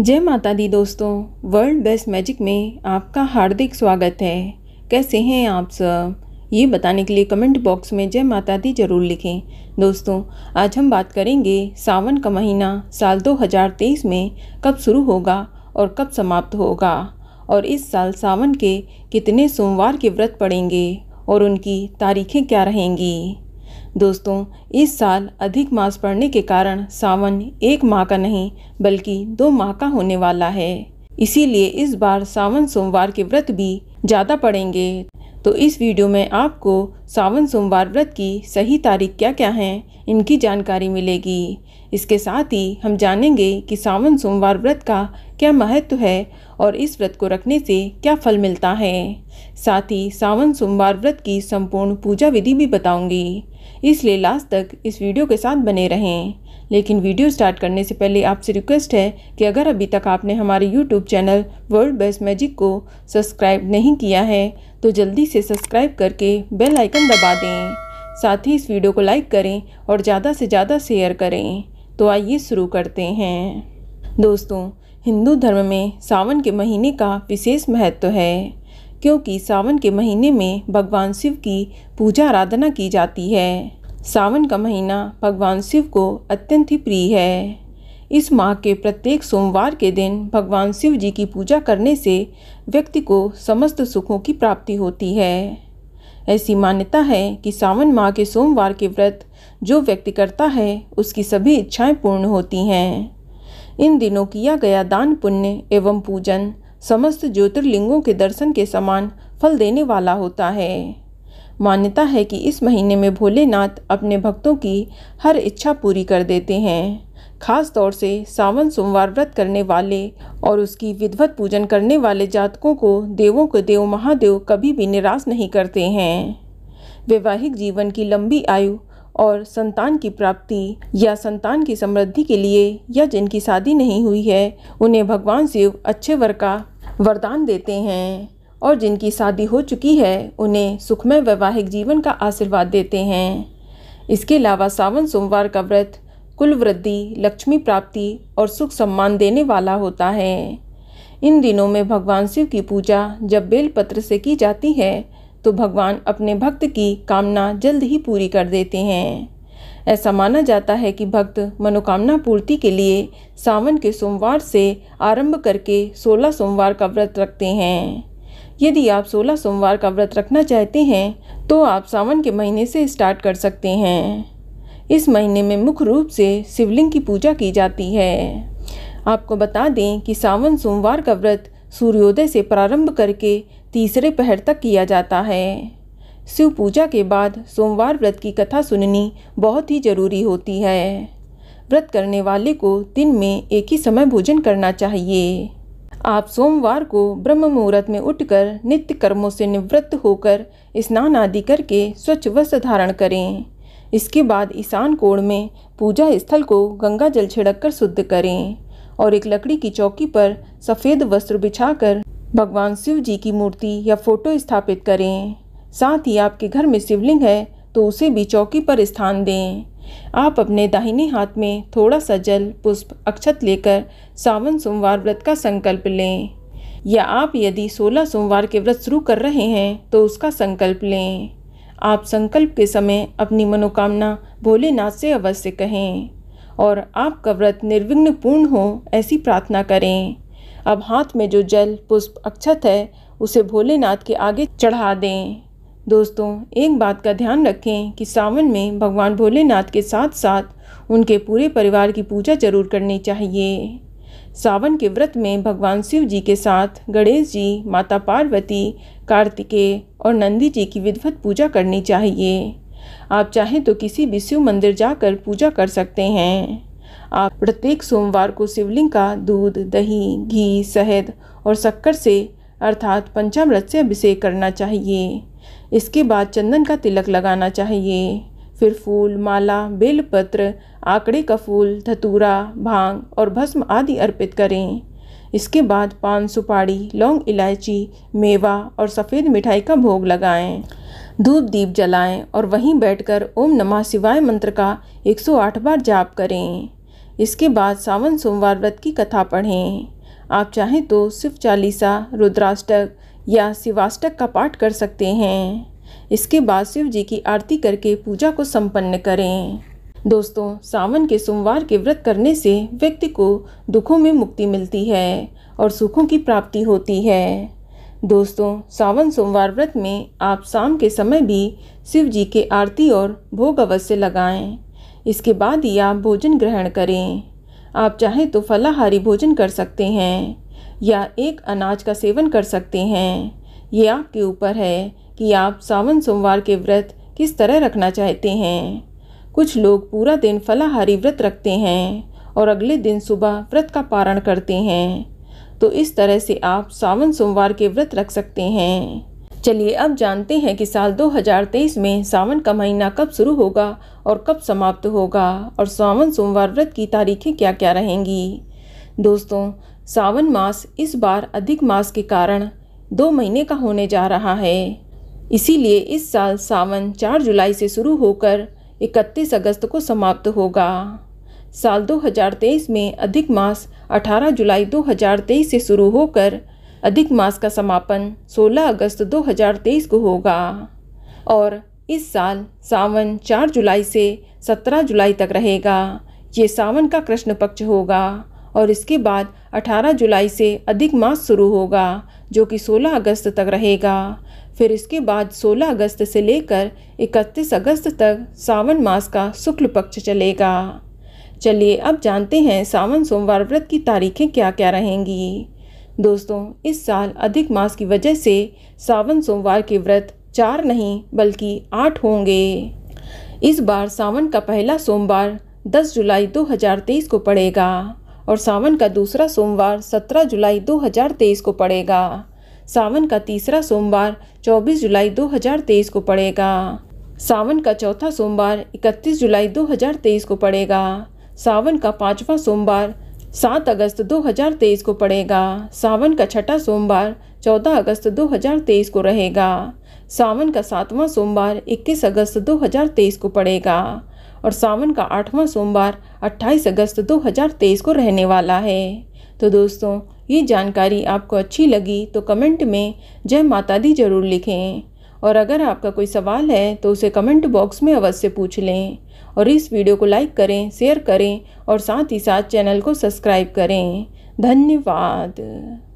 जय माता दी दोस्तों वर्ल्ड बेस्ट मैजिक में आपका हार्दिक स्वागत है कैसे हैं आप सब ये बताने के लिए कमेंट बॉक्स में जय माता दी जरूर लिखें दोस्तों आज हम बात करेंगे सावन का महीना साल 2023 में कब शुरू होगा और कब समाप्त होगा और इस साल सावन के कितने सोमवार के व्रत पड़ेंगे और उनकी तारीखें क्या रहेंगी दोस्तों इस साल अधिक मास पड़ने के कारण सावन एक माह का नहीं बल्कि दो माह का होने वाला है इसीलिए इस बार सावन सोमवार के व्रत भी ज़्यादा पड़ेंगे तो इस वीडियो में आपको सावन सोमवार व्रत की सही तारीख क्या क्या हैं इनकी जानकारी मिलेगी इसके साथ ही हम जानेंगे कि सावन सोमवार व्रत का क्या महत्व है और इस व्रत को रखने से क्या फल मिलता है साथ ही सावन सोमवार व्रत की संपूर्ण पूजा विधि भी बताऊंगी इसलिए लास्ट तक इस वीडियो के साथ बने रहें लेकिन वीडियो स्टार्ट करने से पहले आपसे रिक्वेस्ट है कि अगर अभी तक आपने हमारे YouTube channel World Best Magic को सब्सक्राइब नहीं किया है तो जल्दी से सब्सक्राइब करके बेल आइकन दबा दें साथ ही इस वीडियो को लाइक करें और ज़्यादा से ज़्यादा शेयर करें तो आइए शुरू करते हैं दोस्तों हिंदू धर्म में सावन के महीने का विशेष महत्व है क्योंकि सावन के महीने में भगवान शिव की पूजा आराधना की जाती है सावन का महीना भगवान शिव को अत्यंत ही प्रिय है इस माह के प्रत्येक सोमवार के दिन भगवान शिव जी की पूजा करने से व्यक्ति को समस्त सुखों की प्राप्ति होती है ऐसी मान्यता है कि सावन माह के सोमवार के व्रत जो व्यक्ति करता है उसकी सभी इच्छाएं पूर्ण होती हैं इन दिनों किया गया दान पुण्य एवं पूजन समस्त ज्योतिर्लिंगों के दर्शन के समान फल देने वाला होता है मान्यता है कि इस महीने में भोलेनाथ अपने भक्तों की हर इच्छा पूरी कर देते हैं खास तौर से सावन सोमवार व्रत करने वाले और उसकी विधवत पूजन करने वाले जातकों को देवों के देव महादेव कभी भी निराश नहीं करते हैं वैवाहिक जीवन की लंबी आयु और संतान की प्राप्ति या संतान की समृद्धि के लिए या जिनकी शादी नहीं हुई है उन्हें भगवान शिव अच्छे वर का वरदान देते हैं और जिनकी शादी हो चुकी है उन्हें सुखमय वैवाहिक जीवन का आशीर्वाद देते हैं इसके अलावा सावन सोमवार का व्रत कुल वृद्धि लक्ष्मी प्राप्ति और सुख सम्मान देने वाला होता है इन दिनों में भगवान शिव की पूजा जब बेलपत्र से की जाती है तो भगवान अपने भक्त की कामना जल्द ही पूरी कर देते हैं ऐसा माना जाता है कि भक्त मनोकामना पूर्ति के लिए सावन के सोमवार से आरंभ करके 16 सोमवार का व्रत रखते हैं यदि आप 16 सोमवार का व्रत रखना चाहते हैं तो आप सावन के महीने से स्टार्ट कर सकते हैं इस महीने में मुख्य रूप से शिवलिंग की पूजा की जाती है आपको बता दें कि सावन सोमवार का व्रत सूर्योदय से प्रारंभ करके तीसरे पहर तक किया जाता है शिव पूजा के बाद सोमवार व्रत की कथा सुननी बहुत ही जरूरी होती है व्रत करने वाले को दिन में एक ही समय भोजन करना चाहिए आप सोमवार को ब्रह्म मुहूर्त में उठकर नित्य कर्मों से निवृत्त होकर स्नान आदि करके स्वच्छ वस्त्र धारण करें इसके बाद ईशान कोण में पूजा स्थल को गंगा जल छिड़क कर शुद्ध करें और एक लकड़ी की चौकी पर सफ़ेद वस्त्र बिछाकर भगवान शिव जी की मूर्ति या फोटो स्थापित करें साथ ही आपके घर में शिवलिंग है तो उसे भी चौकी पर स्थान दें आप अपने दाहिने हाथ में थोड़ा सा जल पुष्प अक्षत लेकर सावन सोमवार व्रत का संकल्प लें या आप यदि 16 सोमवार के व्रत शुरू कर रहे हैं तो उसका संकल्प लें आप संकल्प के समय अपनी मनोकामना भोलेनाथ से अवश्य कहें और आपका व्रत निर्विघ्न पूर्ण हो ऐसी प्रार्थना करें अब हाथ में जो जल पुष्प अक्षत है उसे भोलेनाथ के आगे चढ़ा दें दोस्तों एक बात का ध्यान रखें कि सावन में भगवान भोलेनाथ के साथ साथ उनके पूरे परिवार की पूजा जरूर करनी चाहिए सावन के व्रत में भगवान शिव जी के साथ गणेश जी माता पार्वती कार्तिकेय और नंदी जी की विधिवत पूजा करनी चाहिए आप चाहें तो किसी भी शिव मंदिर जाकर पूजा कर सकते हैं आप प्रत्येक सोमवार को शिवलिंग का दूध दही घी शहद और शक्कर से अर्थात पंचामृत से अभिषेक करना चाहिए इसके बाद चंदन का तिलक लगाना चाहिए फिर फूल माला बेलपत्र आंकड़े का फूल धतूरा भांग और भस्म आदि अर्पित करें इसके बाद पान सुपारी लौंग इलायची मेवा और सफ़ेद मिठाई का भोग लगाएं धूप दीप जलाएं और वहीं बैठकर ओम नमः शिवाय मंत्र का 108 बार जाप करें इसके बाद सावन सोमवार व्रत की कथा पढ़ें आप चाहें तो शिव चालीसा रुद्राष्टक या शिवाष्टक का पाठ कर सकते हैं इसके बाद शिव जी की आरती करके पूजा को संपन्न करें दोस्तों सावन के सोमवार के व्रत करने से व्यक्ति को दुखों में मुक्ति मिलती है और सुखों की प्राप्ति होती है दोस्तों सावन सोमवार व्रत में आप शाम के समय भी शिव जी के आरती और भोग अवश्य लगाएं इसके बाद ही आप भोजन ग्रहण करें आप चाहें तो फलाहारी भोजन कर सकते हैं या एक अनाज का सेवन कर सकते हैं ये आपके ऊपर है कि आप सावन सोमवार के व्रत किस तरह रखना चाहते हैं कुछ लोग पूरा दिन फलाहारी व्रत रखते हैं और अगले दिन सुबह व्रत का पारण करते हैं तो इस तरह से आप सावन सोमवार के व्रत रख सकते हैं चलिए अब जानते हैं कि साल 2023 में सावन का महीना कब शुरू होगा और कब समाप्त होगा और सावन सोमवार व्रत की तारीखें क्या क्या रहेंगी दोस्तों सावन मास इस बार अधिक मास के कारण दो महीने का होने जा रहा है इसीलिए इस साल सावन 4 जुलाई से शुरू होकर 31 अगस्त को समाप्त होगा साल 2023 में अधिक मास 18 जुलाई 2023 से शुरू होकर अधिक मास का समापन 16 अगस्त 2023 को होगा और इस साल सावन 4 जुलाई से 17 जुलाई तक रहेगा ये सावन का कृष्ण पक्ष होगा और इसके बाद 18 जुलाई से अधिक मास शुरू होगा जो कि 16 अगस्त तक रहेगा फिर इसके बाद 16 अगस्त से लेकर 31 अगस्त तक सावन मास का शुक्ल पक्ष चलेगा चलिए अब जानते हैं सावन सोमवार व्रत की तारीखें क्या क्या रहेंगी दोस्तों इस साल अधिक मास की वजह से सावन सोमवार के व्रत चार नहीं बल्कि आठ होंगे इस बार सावन का पहला सोमवार 10 जुलाई 2023 को पड़ेगा और सावन का दूसरा सोमवार 17 जुलाई 2023 को पड़ेगा सावन का तीसरा सोमवार 24 जुलाई 2023 को पड़ेगा सावन का चौथा सोमवार 31 जुलाई 2023 को पड़ेगा सावन का पाँचवा सोमवार सात अगस्त 2023 को पड़ेगा सावन का छठा सोमवार 14 अगस्त 2023 को रहेगा सावन का सातवां सोमवार 21 अगस्त 2023 को पड़ेगा और सावन का आठवां सोमवार 28 अगस्त 2023 को रहने वाला है तो दोस्तों ये जानकारी आपको अच्छी लगी तो कमेंट में जय माता दी जरूर लिखें और अगर आपका कोई सवाल है तो उसे कमेंट बॉक्स में अवश्य पूछ लें और इस वीडियो को लाइक करें शेयर करें और साथ ही साथ चैनल को सब्सक्राइब करें धन्यवाद